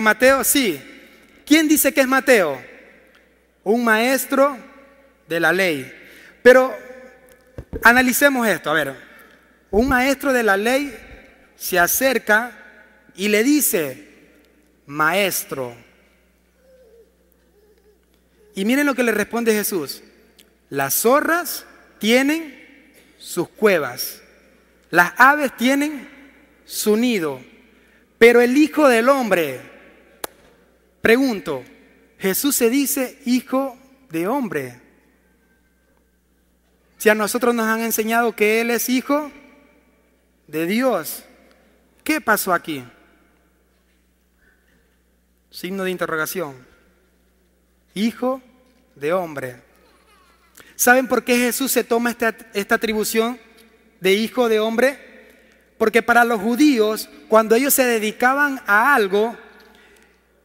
Mateo? Sí. ¿Quién dice que es Mateo? Un maestro de la ley. Pero analicemos esto, a ver. Un maestro de la ley se acerca y le dice, maestro. Y miren lo que le responde Jesús. Las zorras tienen sus cuevas, las aves tienen su nido, pero el Hijo del Hombre Pregunto, Jesús se dice hijo de hombre. Si a nosotros nos han enseñado que Él es hijo de Dios, ¿qué pasó aquí? Signo de interrogación. Hijo de hombre. ¿Saben por qué Jesús se toma esta, atribución de hijo de hombre? Porque para los judíos, cuando ellos se dedicaban a algo,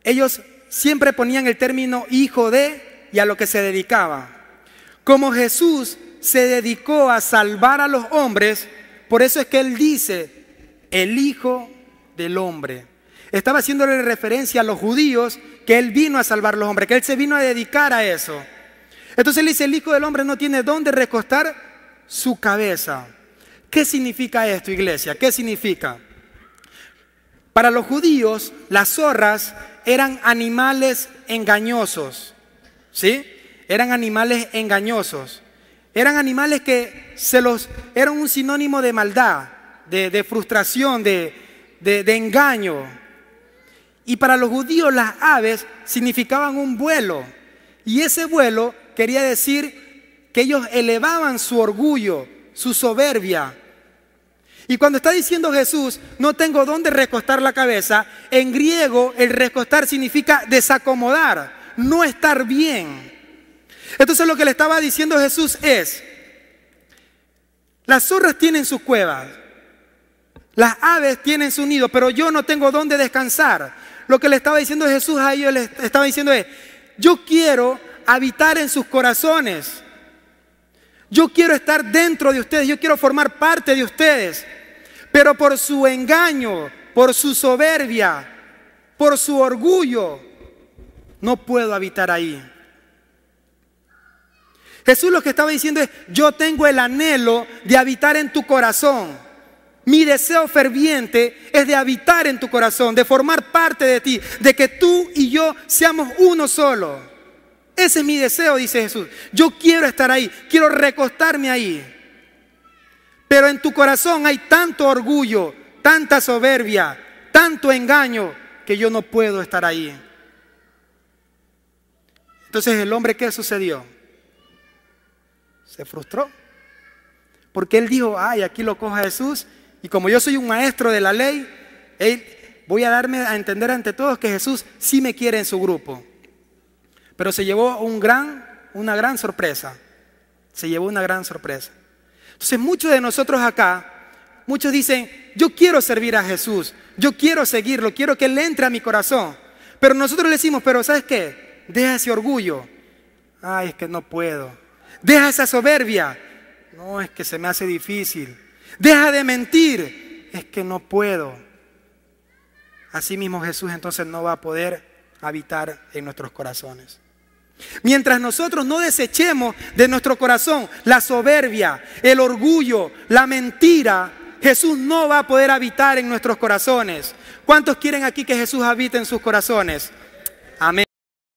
ellos siempre ponían el término hijo de y a lo que se dedicaba. Como Jesús se dedicó a salvar a los hombres, por eso es que él dice, el hijo del hombre. Estaba haciéndole referencia a los judíos que él vino a salvar a los hombres, que él se vino a dedicar a eso. Entonces él dice, el hijo del hombre no tiene dónde recostar su cabeza. ¿Qué significa esto, iglesia? ¿Qué significa? Para los judíos, las zorras eran animales engañosos, ¿sí? Eran animales engañosos. Eran animales que se los, eran un sinónimo de maldad, de, frustración, de engaño. Y para los judíos las aves significaban un vuelo. Y ese vuelo quería decir que ellos elevaban su orgullo, su soberbia, y cuando está diciendo Jesús, no tengo dónde recostar la cabeza, en griego el recostar significa desacomodar, no estar bien. Entonces lo que le estaba diciendo Jesús es, las zorras tienen sus cuevas, las aves tienen su nido, pero yo no tengo dónde descansar. Lo que le estaba diciendo Jesús a ellos, le estaba diciendo es, yo quiero habitar en sus corazones. Yo quiero estar dentro de ustedes, yo quiero formar parte de ustedes. Pero por su engaño, por su soberbia, por su orgullo, no puedo habitar ahí. Jesús lo que estaba diciendo es, yo tengo el anhelo de habitar en tu corazón. Mi deseo ferviente es de habitar en tu corazón, de formar parte de ti, de que tú y yo seamos uno solo. Ese es mi deseo, dice Jesús. Yo quiero estar ahí, quiero recostarme ahí. Pero en tu corazón hay tanto orgullo, tanta soberbia, tanto engaño, que yo no puedo estar ahí. Entonces el hombre, ¿qué sucedió? Se frustró. Porque él dijo, ay, aquí lo coja Jesús. Y como yo soy un maestro de la ley, él, voy a darme a entender ante todos que Jesús sí me quiere en su grupo. Pero se llevó un gran, una gran sorpresa. Se llevó una gran sorpresa. Entonces muchos de nosotros acá, muchos dicen, yo quiero servir a Jesús, yo quiero seguirlo, quiero que Él entre a mi corazón. Pero nosotros le decimos, pero ¿sabes qué? Deja ese orgullo. Ay, es que no puedo. Deja esa soberbia. No, es que se me hace difícil. Deja de mentir. Es que no puedo. Así mismo Jesús entonces no va a poder habitar en nuestros corazones. Mientras nosotros no desechemos de nuestro corazón la soberbia, el orgullo, la mentira, Jesús no va a poder habitar en nuestros corazones. ¿Cuántos quieren aquí que Jesús habite en sus corazones? Amén.